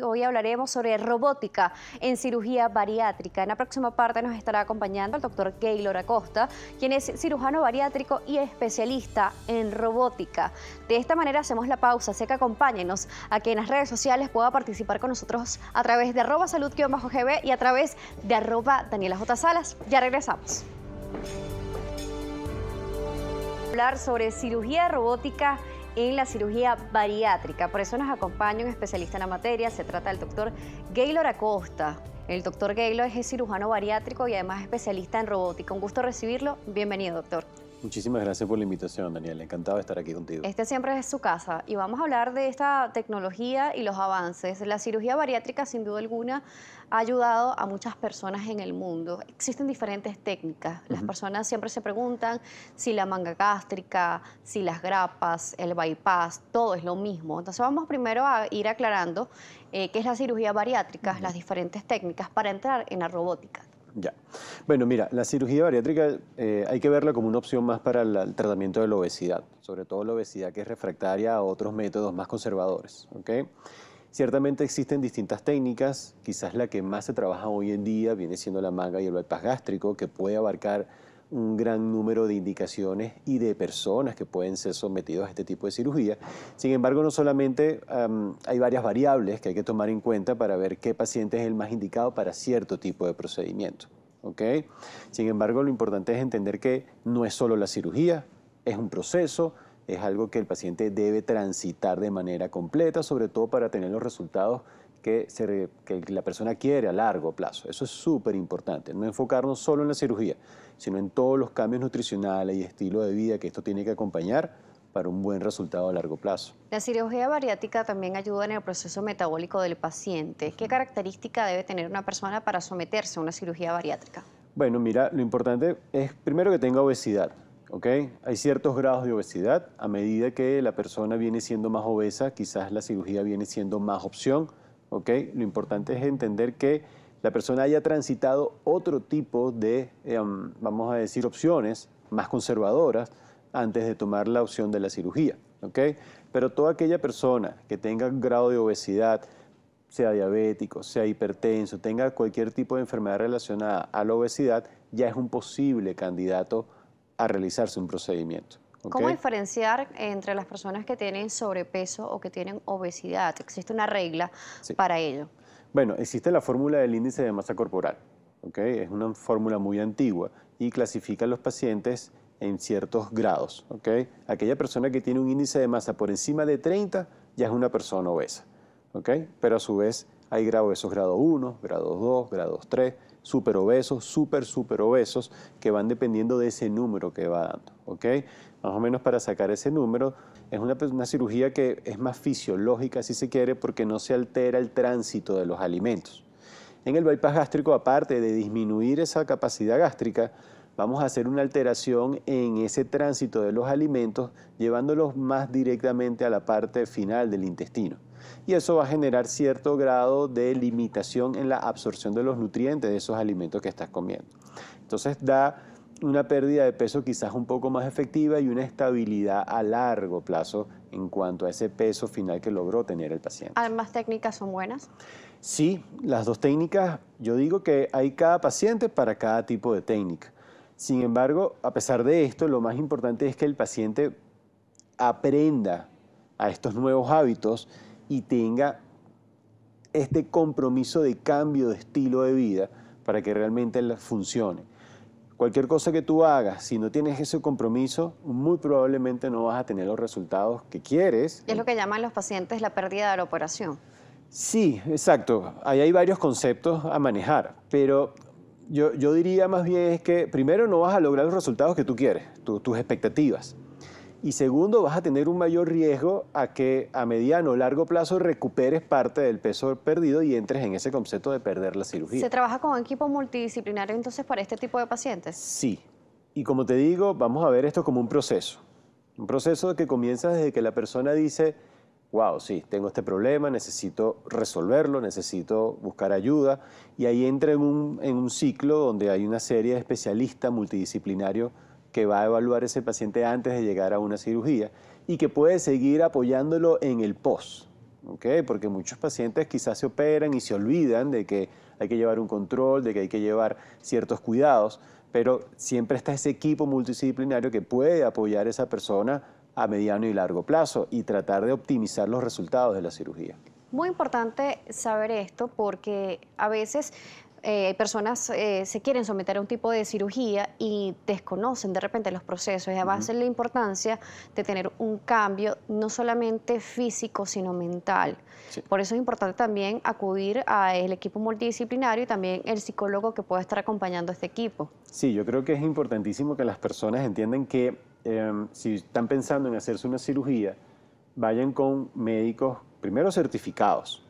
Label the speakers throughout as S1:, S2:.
S1: Hoy hablaremos sobre robótica en cirugía bariátrica. En la próxima parte nos estará acompañando el doctor Gaylor Acosta, quien es cirujano bariátrico y especialista en robótica. De esta manera hacemos la pausa, Sé que acompáñenos a que en las redes sociales pueda participar con nosotros a través de arroba salud-gb y a través de arroba Daniela J. Salas. Ya regresamos hablar sobre cirugía robótica en la cirugía bariátrica. Por eso nos acompaña un especialista en la materia, se trata del doctor Gaylor Acosta. El doctor Gaylor es cirujano bariátrico y además especialista en robótica. Un gusto recibirlo. Bienvenido, doctor.
S2: Muchísimas gracias por la invitación, Daniel. Encantado de estar aquí contigo.
S1: Este siempre es su casa y vamos a hablar de esta tecnología y los avances. La cirugía bariátrica, sin duda alguna, ha ayudado a muchas personas en el mundo. Existen diferentes técnicas. Las personas siempre se preguntan si la manga gástrica, si las grapas, el bypass, todo es lo mismo. Entonces vamos primero a ir aclarando eh, qué es la cirugía bariátrica, las diferentes técnicas para entrar en la robótica.
S2: Ya. Bueno, mira, la cirugía bariátrica eh, hay que verla como una opción más para el, tratamiento de la obesidad, sobre todo la obesidad que es refractaria a otros métodos más conservadores. Ciertamente existen distintas técnicas, quizás la que más se trabaja hoy en día viene siendo la manga y el bypass gástrico, que puede abarcar un gran número de indicaciones y de personas que pueden ser sometidos a este tipo de cirugía. Sin embargo, no solamente hay varias variables que hay que tomar en cuenta para ver qué paciente es el más indicado para cierto tipo de procedimiento. Sin embargo, lo importante es entender que no es solo la cirugía, es un proceso, es algo que el paciente debe transitar de manera completa, sobre todo para tener los resultados que, la persona quiere a largo plazo. Eso es súper importante, no enfocarnos solo en la cirugía, sino en todos los cambios nutricionales y estilo de vida que esto tiene que acompañar para un buen resultado a largo plazo.
S1: La cirugía bariátrica también ayuda en el proceso metabólico del paciente. ¿Qué característica debe tener una persona para someterse a una cirugía bariátrica?
S2: Bueno, mira, lo importante es primero que tenga obesidad. Hay ciertos grados de obesidad. A medida que la persona viene siendo más obesa, quizás la cirugía viene siendo más opción, ¿ok? Lo importante es entender que la persona haya transitado otro tipo de, em, vamos a decir, opciones más conservadoras antes de tomar la opción de la cirugía, Pero toda aquella persona que tenga un grado de obesidad, sea diabético, sea hipertenso, tenga cualquier tipo de enfermedad relacionada a la obesidad, ya es un posible candidato a realizarse un procedimiento. ¿Cómo
S1: diferenciar entre las personas que tienen sobrepeso o que tienen obesidad? ¿Existe una regla para ello?
S2: Bueno, existe la fórmula del índice de masa corporal. Es una fórmula muy antigua y clasifica a los pacientes en ciertos grados. Aquella persona que tiene un índice de masa por encima de 30 ya es una persona obesa. Pero a su vez hay obesos grado 1, grado 2, grados 3, súper obesos, super, super obesos, que van dependiendo de ese número que va dando. Más o menos para sacar ese número, es una, pues, una cirugía que es más fisiológica, si se quiere, porque no se altera el tránsito de los alimentos. En el bypass gástrico, aparte de disminuir esa capacidad gástrica, vamos a hacer una alteración en ese tránsito de los alimentos, llevándolos más directamente a la parte final del intestino y eso va a generar cierto grado de limitación en la absorción de los nutrientes de esos alimentos que estás comiendo. Entonces da una pérdida de peso quizás un poco más efectiva y una estabilidad a largo plazo en cuanto a ese peso final que logró tener el paciente.
S1: ¿Ambas técnicas son buenas?
S2: Sí, las dos técnicas, yo digo que hay cada paciente para cada tipo de técnica. Sin embargo, a pesar de esto, lo más importante es que el paciente aprenda a estos nuevos hábitos y tenga este compromiso de cambio de estilo de vida para que realmente funcione. Cualquier cosa que tú hagas, si no tienes ese compromiso, muy probablemente no vas a tener los resultados que quieres.
S1: Es lo que llaman los pacientes la pérdida de la operación.
S2: Sí, exacto. Ahí hay varios conceptos a manejar, pero yo, yo diría más bien es que primero no vas a lograr los resultados que tú quieres, tus expectativas. Y segundo, vas a tener un mayor riesgo a que a mediano o largo plazo recuperes parte del peso perdido y entres en ese concepto de perder la cirugía. ¿Se
S1: trabaja con equipo multidisciplinario entonces para este tipo de pacientes?
S2: Sí. Y como te digo, vamos a ver esto como un proceso. Un proceso que comienza desde que la persona dice, wow, sí, tengo este problema, necesito resolverlo, necesito buscar ayuda. Y ahí entra un, en un ciclo donde hay una serie de especialistas multidisciplinarios que va a evaluar ese paciente antes de llegar a una cirugía y que puede seguir apoyándolo en el post. Porque muchos pacientes quizás se operan y se olvidan de que hay que llevar un control, de que hay que llevar ciertos cuidados, pero siempre está ese equipo multidisciplinario que puede apoyar a esa persona a mediano y largo plazo y tratar de optimizar los resultados de la cirugía.
S1: Muy importante saber esto porque a veces eh, hay personas eh, se quieren someter a un tipo de cirugía y desconocen de repente los procesos. Y además la importancia de tener un cambio no solamente físico, sino mental. Por eso es importante también acudir al equipo multidisciplinario y también el psicólogo que pueda estar acompañando a este equipo.
S2: Sí, yo creo que es importantísimo que las personas entiendan que em, si están pensando en hacerse una cirugía, vayan con médicos primero certificados,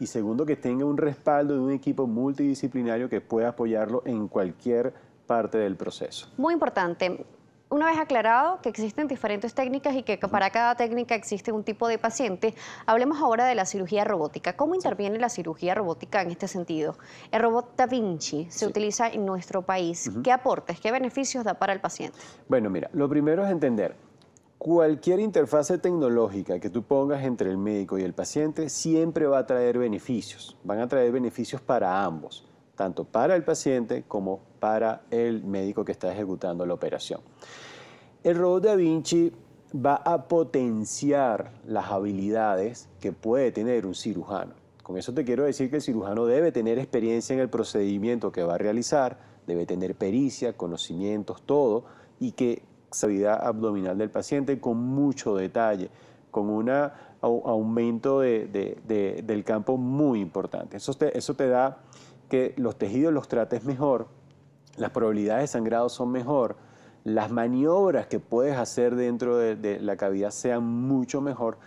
S2: y segundo, que tenga un respaldo de un equipo multidisciplinario que pueda apoyarlo en cualquier parte del proceso.
S1: Muy importante una vez aclarado que existen diferentes técnicas y que para cada técnica existe un tipo de paciente, hablemos ahora de la cirugía robótica. ¿Cómo interviene la cirugía robótica en este sentido? El robot Da Vinci se utiliza en nuestro país. ¿Qué aportes, qué beneficios da para el paciente?
S2: Bueno, mira, lo primero es entender Cualquier interfase tecnológica que tú pongas entre el médico y el paciente siempre va a traer beneficios. Van a traer beneficios para ambos, tanto para el paciente como para el médico que está ejecutando la operación. El robot Da Vinci va a potenciar las habilidades que puede tener un cirujano. Con eso te quiero decir que el cirujano debe tener experiencia en el procedimiento que va a realizar, debe tener pericia, conocimientos, todo, y que cavidad abdominal del paciente con mucho detalle, con un aumento del campo muy importante. Eso te, eso te da que los tejidos los trates mejor, las probabilidades de sangrado son mejor, las maniobras que puedes hacer dentro de, la cavidad sean mucho mejor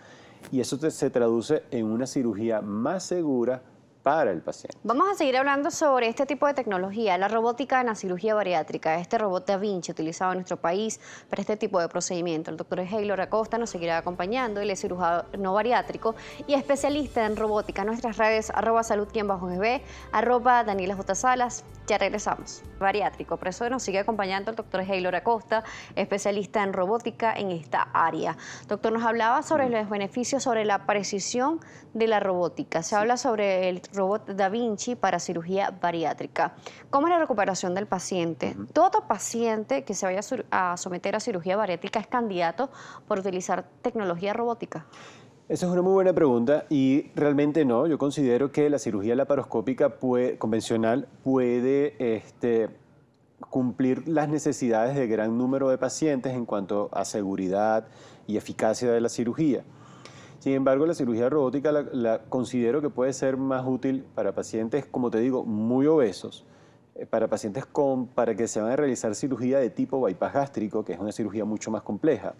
S2: y eso se traduce en una cirugía más segura, el paciente.
S1: Vamos a seguir hablando sobre este tipo de tecnología, la robótica en la cirugía bariátrica, este robot Da Vinci utilizado en nuestro país para este tipo de procedimiento. El doctor Heylor Acosta nos seguirá acompañando, él es cirujano bariátrico y especialista en robótica. Nuestras redes, arroba salud bajo gb, arroba Daniela J. Salas, ya regresamos. Bariátrico por eso nos sigue acompañando el doctor Heylor Acosta, especialista en robótica en esta área. Doctor, nos hablaba sobre mm. los beneficios sobre la precisión de la robótica. Se habla sobre el robot Da Vinci para cirugía bariátrica. ¿Cómo es la recuperación del paciente? Todo paciente que se vaya a someter a cirugía bariátrica es candidato por utilizar tecnología robótica.
S2: Esa es una muy buena pregunta y realmente no. Yo considero que la cirugía laparoscópica convencional puede este, cumplir las necesidades de gran número de pacientes en cuanto a seguridad y eficacia de la cirugía. Sin embargo, la cirugía robótica la, la considero que puede ser más útil para pacientes, como te digo, muy obesos, eh, para pacientes con, para que se van a realizar cirugía de tipo bypass gástrico, que es una cirugía mucho más compleja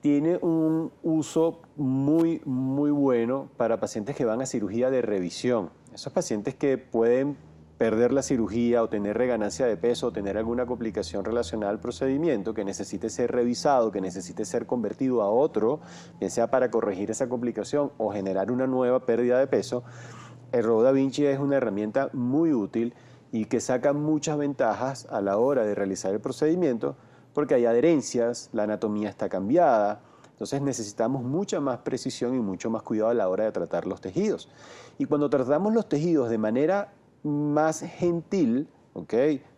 S2: tiene un uso muy, muy bueno para pacientes que van a cirugía de revisión. Esos pacientes que pueden perder la cirugía o tener reganancia de peso o tener alguna complicación relacionada al procedimiento que necesite ser revisado, que necesite ser convertido a otro, bien sea para corregir esa complicación o generar una nueva pérdida de peso, el robot Da Vinci es una herramienta muy útil y que saca muchas ventajas a la hora de realizar el procedimiento porque hay adherencias, la anatomía está cambiada, entonces necesitamos mucha más precisión y mucho más cuidado a la hora de tratar los tejidos. Y cuando tratamos los tejidos de manera más gentil,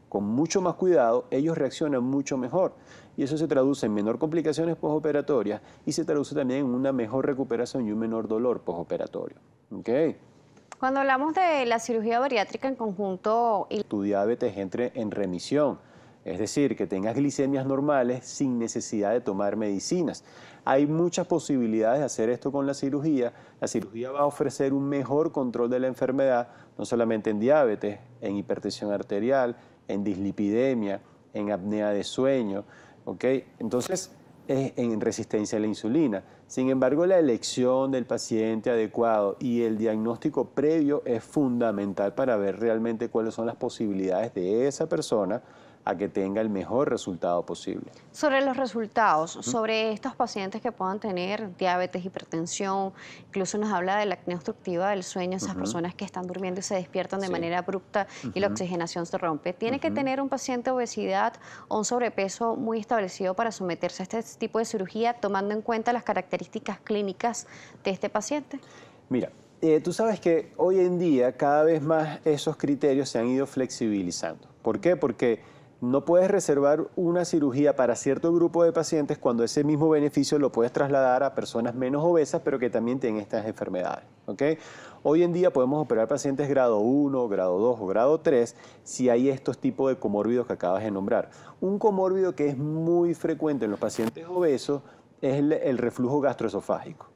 S2: con mucho más cuidado, ellos reaccionan mucho mejor. Y eso se traduce en menor complicaciones postoperatorias y se traduce también en una mejor recuperación y un menor dolor postoperatorio.
S1: Cuando hablamos de la cirugía bariátrica en conjunto... Y...
S2: Tu diabetes entre en remisión es decir, que tengas glicemias normales sin necesidad de tomar medicinas. Hay muchas posibilidades de hacer esto con la cirugía. La cirugía va a ofrecer un mejor control de la enfermedad, no solamente en diabetes, en hipertensión arterial, en dislipidemia, en apnea de sueño, ¿ok? Entonces, es en resistencia a la insulina. Sin embargo, la elección del paciente adecuado y el diagnóstico previo es fundamental para ver realmente cuáles son las posibilidades de esa persona que tenga el mejor resultado posible.
S1: Sobre los resultados, sobre estos pacientes que puedan tener diabetes, hipertensión, incluso nos habla de la acné obstructiva del sueño, esas personas que están durmiendo y se despiertan de manera abrupta y la oxigenación se rompe. ¿Tiene que tener un paciente obesidad o un sobrepeso muy establecido para someterse a este tipo de cirugía, tomando en cuenta las características clínicas de este paciente?
S2: Mira, eh, tú sabes que hoy en día cada vez más esos criterios se han ido flexibilizando. ¿Por qué? Porque no puedes reservar una cirugía para cierto grupo de pacientes cuando ese mismo beneficio lo puedes trasladar a personas menos obesas, pero que también tienen estas enfermedades. Hoy en día podemos operar pacientes grado 1, grado 2 o grado 3 si hay estos tipos de comórbidos que acabas de nombrar. Un comórbido que es muy frecuente en los pacientes obesos es el, reflujo gastroesofágico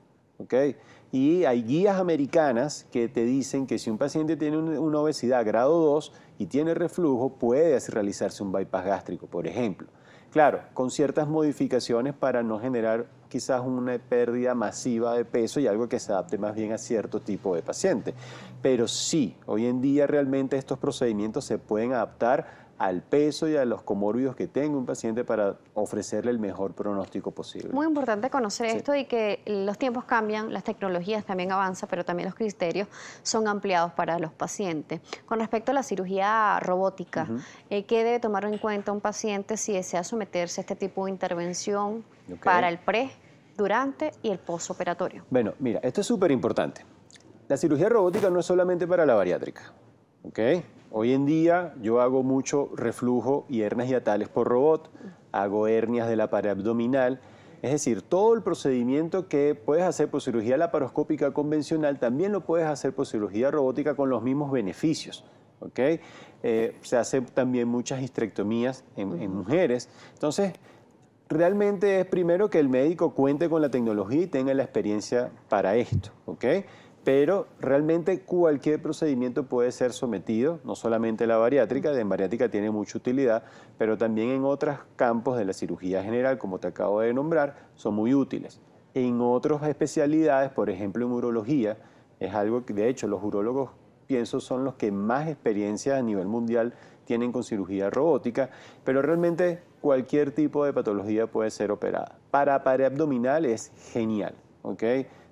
S2: y hay guías americanas que te dicen que si un paciente tiene una obesidad grado 2 y tiene reflujo, puede realizarse un bypass gástrico, por ejemplo. Claro, con ciertas modificaciones para no generar quizás una pérdida masiva de peso y algo que se adapte más bien a cierto tipo de paciente. Pero sí, hoy en día realmente estos procedimientos se pueden adaptar al peso y a los comórbidos que tenga un paciente para ofrecerle el mejor pronóstico posible. Muy
S1: importante conocer esto y que los tiempos cambian, las tecnologías también avanzan, pero también los criterios son ampliados para los pacientes. Con respecto a la cirugía robótica, eh, ¿qué debe tomar en cuenta un paciente si desea someterse a este tipo de intervención para el pre, durante y el postoperatorio?
S2: Bueno, mira, esto es súper importante. La cirugía robótica no es solamente para la bariátrica, ¿ok? Hoy en día yo hago mucho reflujo y hernias hiatales por robot, hago hernias de la pared abdominal, es decir, todo el procedimiento que puedes hacer por cirugía laparoscópica convencional también lo puedes hacer por cirugía robótica con los mismos beneficios. Eh, se hace también muchas histrectomías en, mujeres. Entonces, realmente es primero que el médico cuente con la tecnología y tenga la experiencia para esto. ¿Ok? pero realmente cualquier procedimiento puede ser sometido, no solamente la bariátrica, en bariátrica tiene mucha utilidad, pero también en otros campos de la cirugía general, como te acabo de nombrar, son muy útiles. En otras especialidades, por ejemplo en urología, es algo que de hecho los urólogos pienso son los que más experiencia a nivel mundial tienen con cirugía robótica, pero realmente cualquier tipo de patología puede ser operada. Para pared abdominal es genial, ¿ok?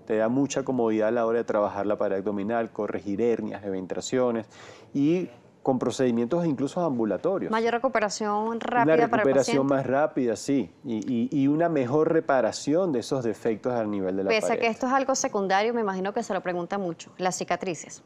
S2: te da mucha comodidad a la hora de trabajar la pared abdominal, corregir hernias, eventraciones y con procedimientos incluso ambulatorios. Mayor
S1: recuperación rápida para el paciente. más
S2: rápida, sí, y, una mejor reparación de esos defectos al nivel de la pared. Pese a que
S1: esto es algo secundario, me imagino que se lo pregunta mucho, las cicatrices.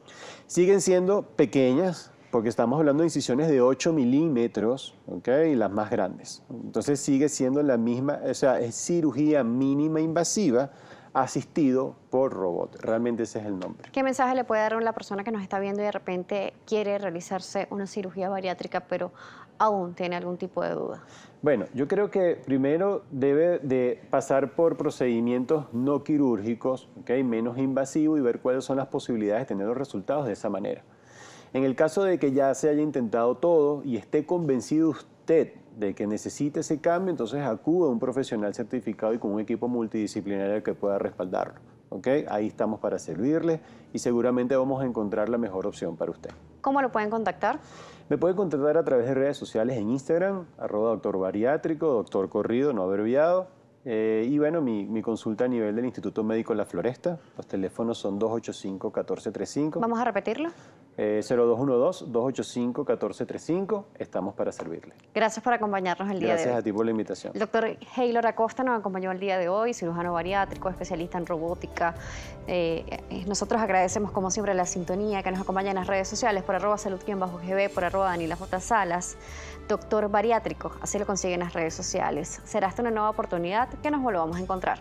S2: Siguen siendo pequeñas, porque estamos hablando de incisiones de 8 milímetros, ¿ok? Y las más grandes. Entonces sigue siendo la misma, o sea, es cirugía mínima invasiva, asistido por robot. Realmente ese es el nombre.
S1: ¿Qué mensaje le puede dar a una persona que nos está viendo y de repente quiere realizarse una cirugía bariátrica, pero aún tiene algún tipo de duda?
S2: Bueno, yo creo que primero debe de pasar por procedimientos no quirúrgicos, menos invasivos y ver cuáles son las posibilidades de tener los resultados de esa manera. En el caso de que ya se haya intentado todo y esté convencido usted de que necesite ese cambio, entonces acude a un profesional certificado y con un equipo multidisciplinario que pueda respaldarlo. ¿okay? Ahí estamos para servirle y seguramente vamos a encontrar la mejor opción para usted.
S1: ¿Cómo lo pueden contactar?
S2: Me pueden contactar a través de redes sociales en Instagram, arroba doctor bariátrico, doctor corrido, no abreviado. Eh, y bueno, mi, mi, consulta a nivel del Instituto Médico La Floresta. Los teléfonos son 285-1435. ¿Vamos a repetirlo? 0212-285-1435. Eh, estamos para servirle.
S1: Gracias por acompañarnos el día Gracias de hoy. Gracias a ti
S2: por la invitación. El
S1: doctor Haylor Acosta nos acompañó el día de hoy, cirujano bariátrico, especialista en robótica. Eh, eh, nosotros agradecemos, como siempre, la sintonía que nos acompaña en las redes sociales por arroba salud-gb, por arroba Daniela J. Salas. Doctor Bariátrico, así lo consiguen las redes sociales. Será hasta una nueva oportunidad que nos volvamos a encontrar.